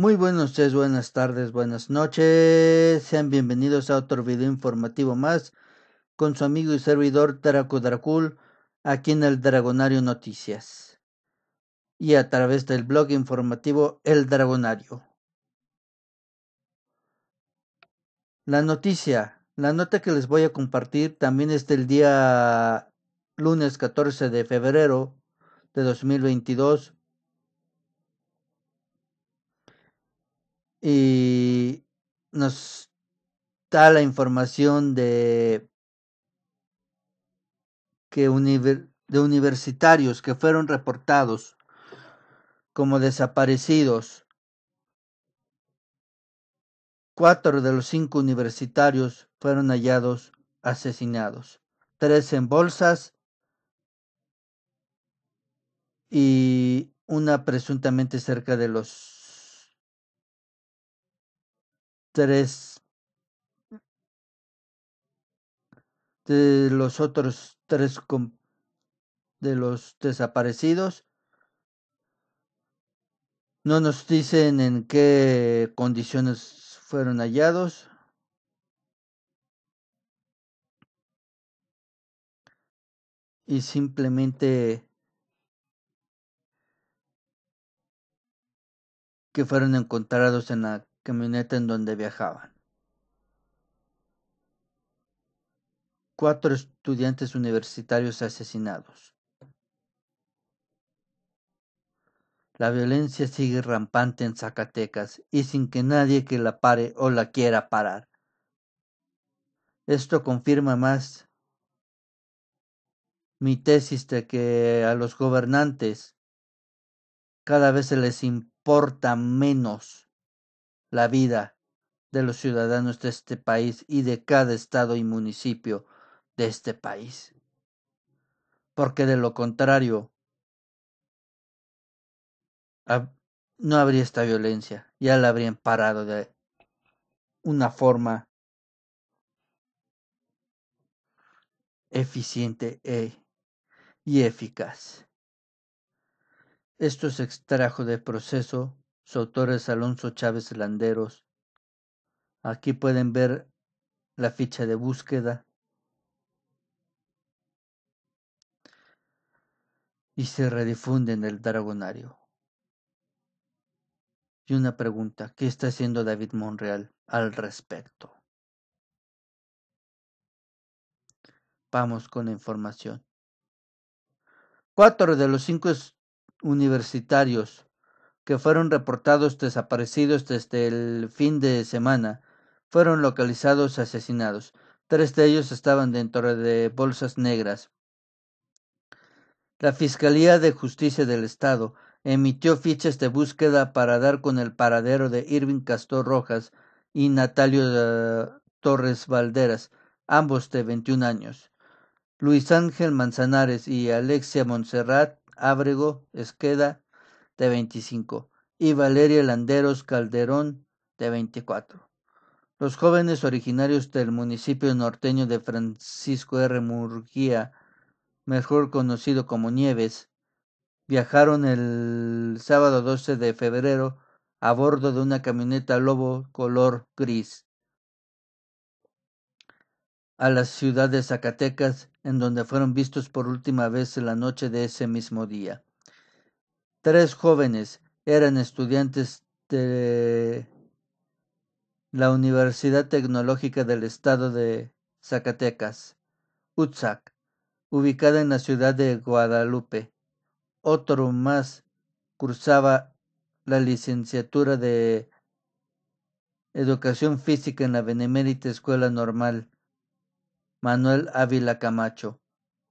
Muy buenos días, buenas tardes, buenas noches. Sean bienvenidos a otro video informativo más con su amigo y servidor Draco aquí en el Dragonario Noticias y a través del blog informativo El Dragonario. La noticia, la nota que les voy a compartir también es del día lunes 14 de febrero de 2022 y nos da la información de que de universitarios que fueron reportados como desaparecidos. Cuatro de los cinco universitarios fueron hallados asesinados, tres en bolsas y una presuntamente cerca de los tres de los otros tres de los desaparecidos. No nos dicen en qué condiciones fueron hallados. Y simplemente que fueron encontrados en la camioneta en donde viajaban. Cuatro estudiantes universitarios asesinados. La violencia sigue rampante en Zacatecas y sin que nadie que la pare o la quiera parar. Esto confirma más mi tesis de que a los gobernantes cada vez se les importa menos la vida de los ciudadanos de este país y de cada estado y municipio de este país. Porque de lo contrario, no habría esta violencia, ya la habrían parado de una forma eficiente e, y eficaz. Esto se extrajo del proceso su autor es Alonso Chávez Landeros. Aquí pueden ver la ficha de búsqueda. Y se redifunde en el Dragonario. Y una pregunta, ¿qué está haciendo David Monreal al respecto? Vamos con la información. Cuatro de los cinco universitarios que fueron reportados desaparecidos desde el fin de semana fueron localizados asesinados. Tres de ellos estaban dentro de bolsas negras. La Fiscalía de Justicia del Estado emitió fichas de búsqueda para dar con el paradero de Irving Castor Rojas y Natalio eh, Torres Valderas, ambos de 21 años. Luis Ángel Manzanares y Alexia Montserrat Ábrego Esqueda de 25, y Valeria Landeros Calderón, de 24. Los jóvenes originarios del municipio norteño de Francisco R. Murguía, mejor conocido como Nieves, viajaron el sábado 12 de febrero a bordo de una camioneta lobo color gris a la ciudad de Zacatecas, en donde fueron vistos por última vez la noche de ese mismo día. Tres jóvenes eran estudiantes de la Universidad Tecnológica del Estado de Zacatecas, UTSAC, ubicada en la ciudad de Guadalupe. Otro más cursaba la licenciatura de Educación Física en la Benemérita Escuela Normal Manuel Ávila Camacho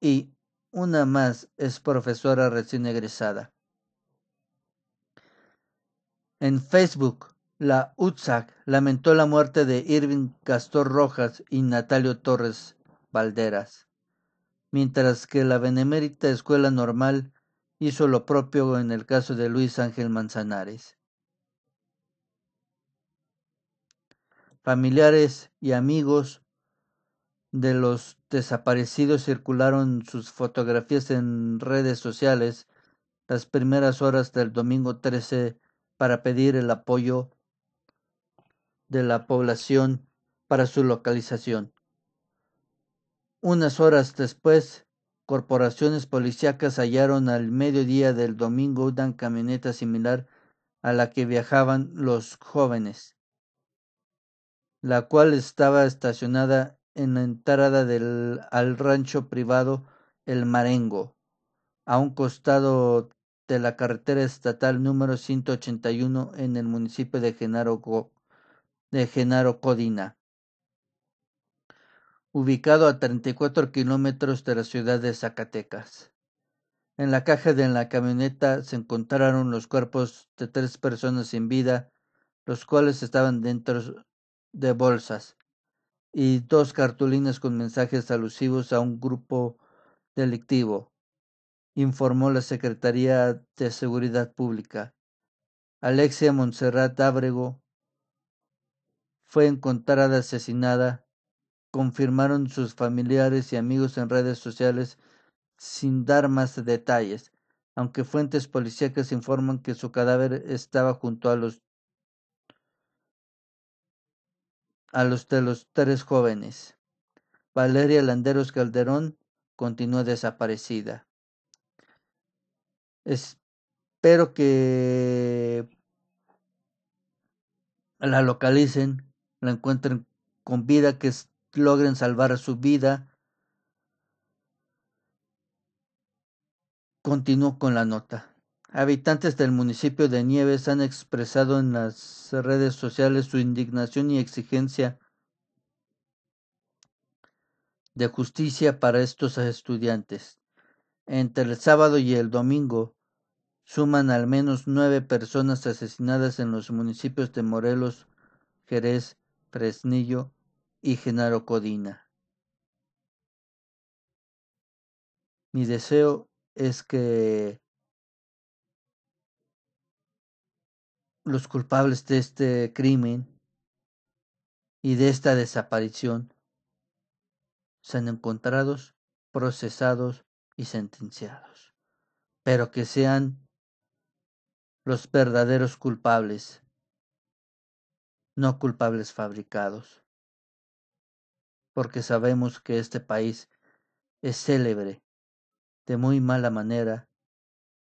y una más es profesora recién egresada. En Facebook, la UTSAC lamentó la muerte de Irving Castor Rojas y Natalio Torres Valderas, mientras que la Benemérita Escuela Normal hizo lo propio en el caso de Luis Ángel Manzanares. Familiares y amigos de los desaparecidos circularon sus fotografías en redes sociales las primeras horas del domingo 13 para pedir el apoyo de la población para su localización. Unas horas después, corporaciones policíacas hallaron al mediodía del domingo una camioneta similar a la que viajaban los jóvenes, la cual estaba estacionada en la entrada del, al rancho privado El Marengo, a un costado de la carretera estatal número 181 en el municipio de Genaro, de Genaro Codina, ubicado a 34 kilómetros de la ciudad de Zacatecas. En la caja de la camioneta se encontraron los cuerpos de tres personas sin vida, los cuales estaban dentro de bolsas, y dos cartulinas con mensajes alusivos a un grupo delictivo informó la Secretaría de Seguridad Pública. Alexia Montserrat Ábrego fue encontrada asesinada, confirmaron sus familiares y amigos en redes sociales sin dar más detalles, aunque fuentes policíacas informan que su cadáver estaba junto a los a los de los tres jóvenes. Valeria Landeros Calderón continuó desaparecida. Espero que la localicen, la encuentren con vida, que logren salvar su vida. Continúo con la nota. Habitantes del municipio de Nieves han expresado en las redes sociales su indignación y exigencia de justicia para estos estudiantes. Entre el sábado y el domingo suman al menos nueve personas asesinadas en los municipios de Morelos, Jerez, Presnillo y Genaro Codina. Mi deseo es que los culpables de este crimen y de esta desaparición sean encontrados, procesados y sentenciados, pero que sean los verdaderos culpables, no culpables fabricados, porque sabemos que este país es célebre de muy mala manera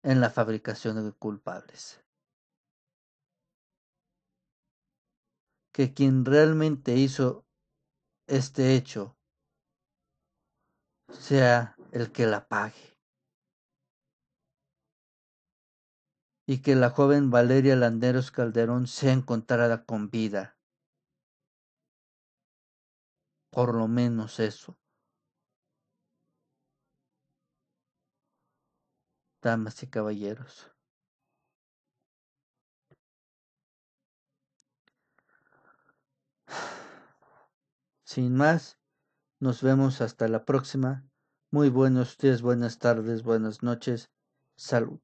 en la fabricación de culpables. Que quien realmente hizo este hecho sea el que la pague. Y que la joven Valeria Landeros Calderón sea encontrada con vida. Por lo menos eso. Damas y caballeros. Sin más, nos vemos hasta la próxima muy buenos días, buenas tardes, buenas noches. Salud.